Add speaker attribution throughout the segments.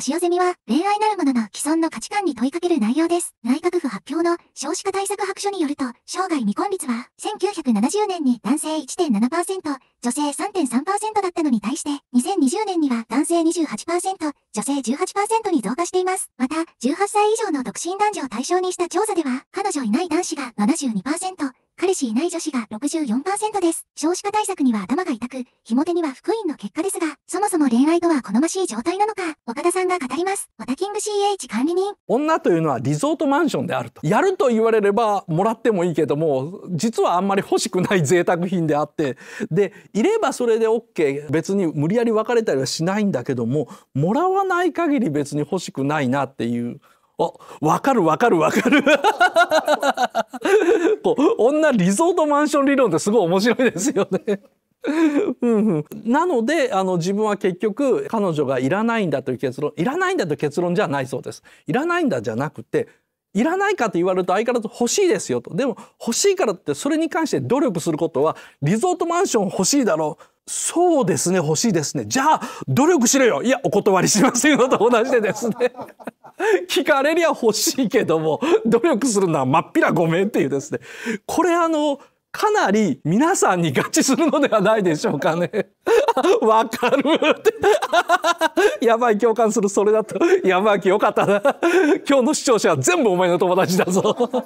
Speaker 1: 年寄ゼみは恋愛なるものの既存の価値観に問いかける内容です。内閣府発表の少子化対策白書によると、生涯未婚率は1970年に男性1.7%、女性3.3%だったのに対して、2020年には男性28%、女性18%に増加しています。また、18歳以上の独身男女を対象にした調査では、彼女いない男子が72%、彼氏いない女子が64%です。少子化対策には頭が痛く、ひも手には福音の結果ですが、そもそも恋愛とは好ましい状態なのか、岡田さんが語ります。オタキング CH 管理人。女というのはリゾートマンションであると。やると言われればもらってもいいけども、実はあんまり欲しくない贅沢品であって、で、いればそれで OK。別に無理やり別れたりはしないんだけども、もらわない限り別に欲しくないなっていうあ、わかるわかるわかる。こう、女リゾートマンション理論ってすごい面白いですよね うんうん、なのであの自分は結局彼女がいらないんだという結論いらないんだという結論じゃないそうです。いらないんだじゃなくていらないかと言われると相変わらず欲しいですよと。でも欲しいからってそれに関して努力することはリゾートマンション欲しいだろう。そうですね、欲しいですね。じゃあ、努力しろよ。いや、お断りしませんよと同じでですね。聞かれりゃ欲しいけども、努力するのはまっぴらごめんっていうですね。これあの、かなり皆さんに合致するのではないでしょうかね。わかる やばい、共感する。それだと。やばい、よかったな。今日の視聴者は全部お前の友達だぞ。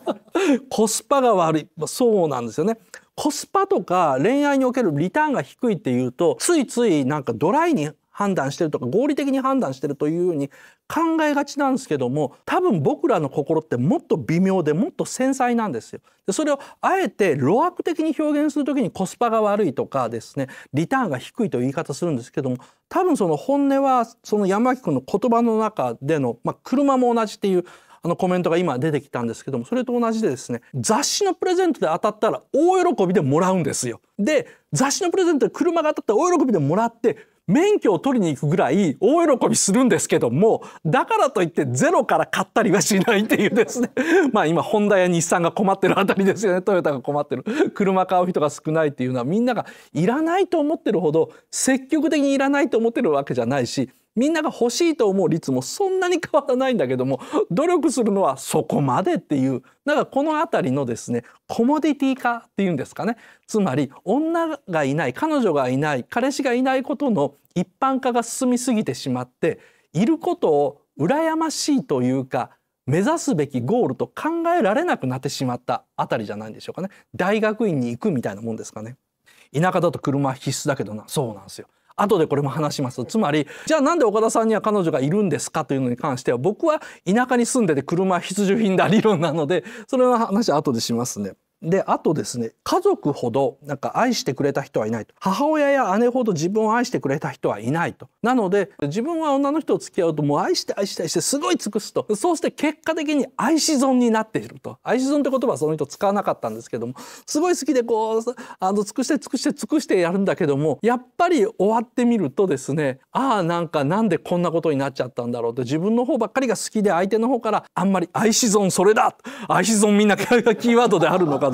Speaker 1: コスパが悪い。そうなんですよね。コスパとか恋愛におけるリターンが低いっていうとついついなんかドライに判断してるとか合理的に判断してるというように考えがちなんですけども多分僕らの心ってもっと微妙でもっと繊細なんですよ。でそれをあえて露悪的に表現する時にコスパが悪いとかですねリターンが低いという言い方するんですけども多分その本音はその山木君の言葉の中での、まあ、車も同じっていうあのコメントが今出てきたんですけどもそれと同じでですね雑誌のプレゼントで当たったら大喜びでもらうんですよ。で雑誌のプレゼントで車が当たったら大喜びでもらって免許を取りに行くぐらい大喜びするんですけども、だからといってゼロから買ったりはしないっていうですね。まあ今、ホンダや日産が困ってるあたりですよね。トヨタが困ってる。車買う人が少ないっていうのはみんながいらないと思ってるほど積極的にいらないと思ってるわけじゃないし、みんなが欲しいと思う率もそんなに変わらないんだけども努力するのはそこまでっていうなんかこの辺りのですねコモディティ化っていうんですかねつまり女がいない彼女がいない彼氏がいないことの一般化が進みすぎてしまっていることを羨ましいというか目指すべきゴールと考えられなくなってしまったあたりじゃないんでしょうかね大学院に行くみたいなもんですかね田舎だと車必須だけどなそうなんですよ後でこれも話しますつまりじゃあなんで岡田さんには彼女がいるんですかというのに関しては僕は田舎に住んでて車必需品だ理論なのでそれは話は後でしますね。であとですね家族ほどなんか愛してくれた人はいないと母親や姉ほど自分を愛してくれた人はいないとなので自分は女の人と付き合うともう愛して愛して愛してすごい尽くすとそうして結果的に愛し損になっていると愛し損って言葉はその人使わなかったんですけどもすごい好きでこうあの尽くして尽くして尽くしてやるんだけどもやっぱり終わってみるとですねああなんかなんでこんなことになっちゃったんだろうって自分の方ばっかりが好きで相手の方からあんまり愛し損それだ愛し損みんなキーワードであるのか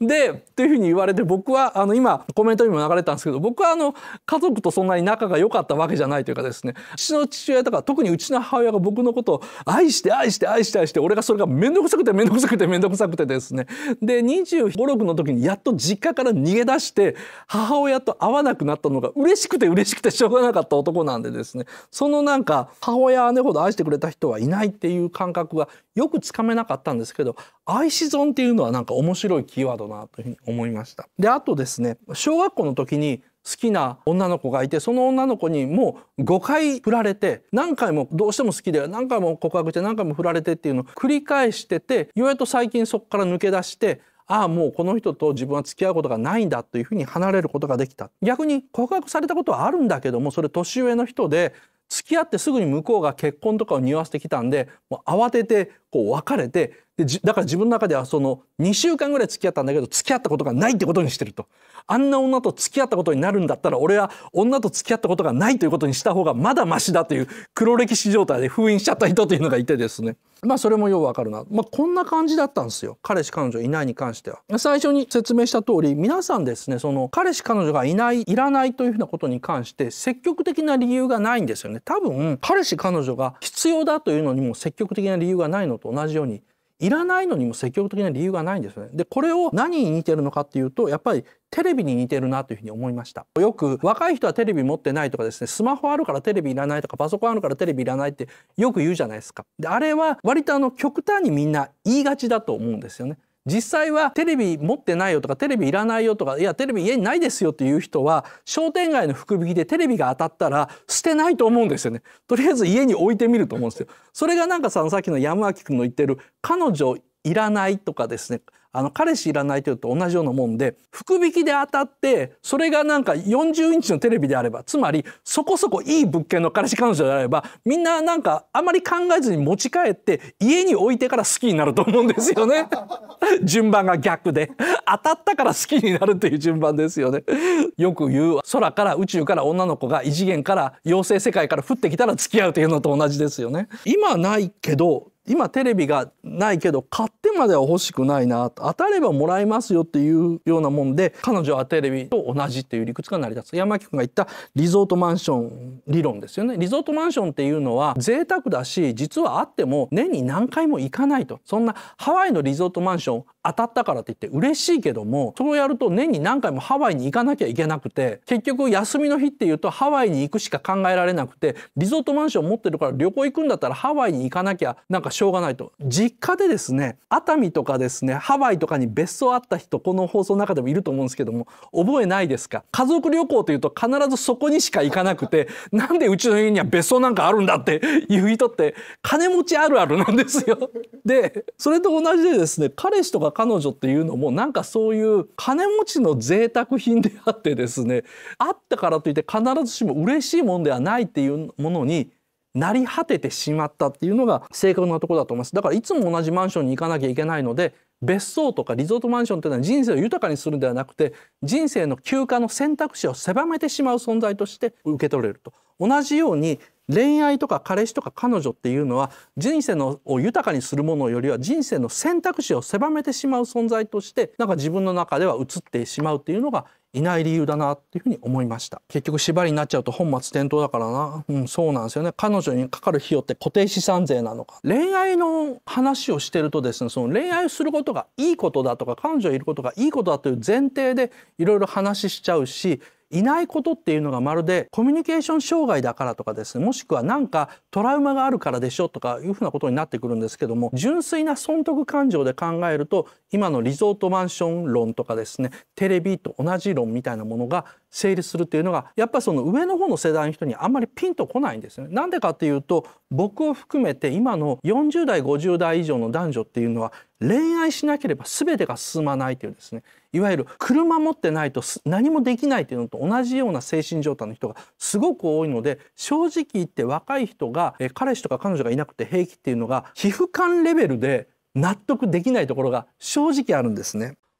Speaker 1: でというふうに言われて僕はあの今コメントにも流れたんですけど僕はあの家族とそんなに仲が良かったわけじゃないというかですねうちの父親とか特にうちの母親が僕のことを愛して愛して愛して愛して俺がそれが面倒くさくて面倒くさくて面倒くさくてですねで2 5 6の時にやっと実家から逃げ出して母親と会わなくなったのが嬉しくて嬉しくてしょうがなかった男なんでですねそのなんか母親姉ほど愛してくれた人はいないっていう感覚がよくつかめなかったんですけど愛ゾン」っていうのはなんか面白いキーワードだなというふうに思いました。であとですね小学校の時に好きな女の子がいてその女の子にもう5回振られて何回もどうしても好きで何回も告白して何回も振られてっていうのを繰り返しててようやく最近そこから抜け出してああもうこの人と自分は付き合うことがないんだというふうに離れることができた逆に告白されたことはあるんだけどもそれ年上の人で付き合ってすぐに向こうが結婚とかを匂わせてきたんでもう慌ててこう別れてでだから自分の中ではその2週間ぐらい付き合ったんだけど付き合ったことがないってことにしてるとあんな女と付き合ったことになるんだったら俺は女と付き合ったことがないということにした方がまだマシだという黒歴史状態で封印しちゃった人というのがいてですねまあそれもようわかるな、まあ、こんな感じだったんですよ彼氏彼女いないに関しては最初に説明した通り皆さんですねその彼氏彼女がいないいらないというふうなことに関して積極的な理由がないんですよね多分彼氏彼女が必要だというのにも積極的な理由がないのと同じようにいらないのにも積極的な理由がないんですよね。で、これを何に似てるのかっていうと、やっぱりテレビに似てるなというふに思いました。よく若い人はテレビ持ってないとかですね、スマホあるからテレビいらないとか、パソコンあるからテレビいらないってよく言うじゃないですか。で、あれは割とあの極端にみんな言いがちだと思うんですよね。実際はテレビ持ってないよとかテレビいらないよとかいやテレビ家にないですよっていう人は商店街の福引きでテレビが当たったら捨てないと思うんですよねとりあえず家に置いてみると思うんですよそれがなんかささっきの山脇君の言ってる彼女いらないとかですねあの彼氏いらないというと同じようなもんで福引きで当たってそれがなんか40インチのテレビであればつまりそこそこいい物件の彼氏彼女であればみんななんかあまり考えずに持ち帰って家に置いてから好きになると思うんですよね 順番が逆で当たったから好きになるという順番ですよねよく言う空から宇宙から女の子が異次元から妖精世界から降ってきたら付き合うというのと同じですよね今ないけど今テレビがないけど買ってまでは欲しくないな当たればもらえますよっていうようなもんで彼女はテレビと同じっていう理屈が成り立つ山木君が言ったリゾートマンション理論ですよねリゾートマンションっていうのは贅沢だし実はあっても年に何回も行かないとそんなハワイのリゾートマンション当たったからって言って嬉しいけどもそれをやると年に何回もハワイに行かなきゃいけなくて結局休みの日っていうとハワイに行くしか考えられなくてリゾートマンション持ってるから旅行行くんだったらハワイに行かなきゃなんかしょうがないと実家でですね熱海とかですねハワイとかに別荘あった人この放送の中でもいると思うんですけども覚えないですか家族旅行というと必ずそこにしか行かなくてなんでうちの家には別荘なんかあるんだって いう人って金持ちあるあるなんですよ。でそれと同じでですね彼氏とか彼女っていうのもなんかそういう金持ちの贅沢品であってですねあったからといって必ずしも嬉しいもんではないっていうものになり果ててしまったっていうのが正確なところだと思いますだからいつも同じマンションに行かなきゃいけないので別荘とかリゾートマンションっていうのは人生を豊かにするんではなくて人生の休暇の選択肢を狭めてしまう存在として受け取れると同じように恋愛とか彼氏とか彼女っていうのは人生のを豊かにするものよりは人生の選択肢を狭めてしまう存在としてなんか自分の中では映ってしまうっていうのがいない理由だなっていうふうに思いました結局縛りになっちゃうと本末転倒だからなうんそうなんですよね彼女にかかる費用って固定資産税なのか恋愛の話をしてるとですねその恋愛をすることがいいことだとか彼女いることがいいことだという前提でいろいろ話しちゃうしいないことっていうのがまるでコミュニケーション障害だからとかですねもしくは何かトラウマがあるからでしょとかいうふうなことになってくるんですけども純粋な損得感情で考えると今のリゾートマンション論とかですねテレビと同じ論みたいなものが成立するっていうのがやっぱりその上の方の世代の人にあんまりピンとこないんですね。なんでかっていうと僕を含めて今の40代50代以上の男女っていうのは恋愛しなければ全てが進まないというですねいわゆる車持ってないと何もできないというのと同じような精神状態の人がすごく多いので正直言って若い人が彼氏とか彼女がいなくて平気っていうのが皮膚感レベルで納得できないところが正直あるんですね。